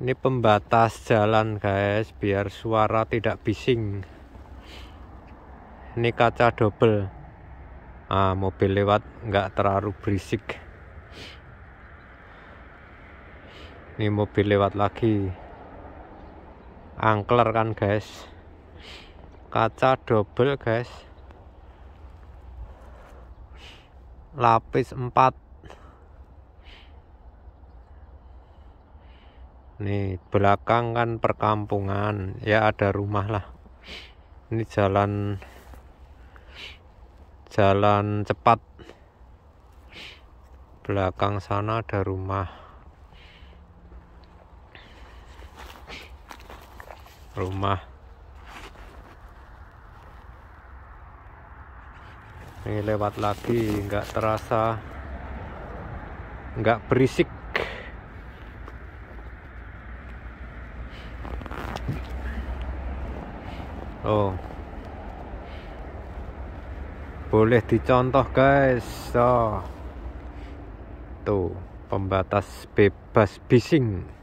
ini pembatas jalan guys biar suara tidak bising ini kaca double ah, mobil lewat nggak terlalu berisik ini mobil lewat lagi angkler kan guys kaca double guys lapis 4 nih belakang kan perkampungan ya ada rumah lah ini jalan jalan cepat belakang sana ada rumah rumah ini lewat lagi nggak terasa nggak berisik Oh. Boleh dicontoh guys. Oh. Tuh, pembatas bebas bising.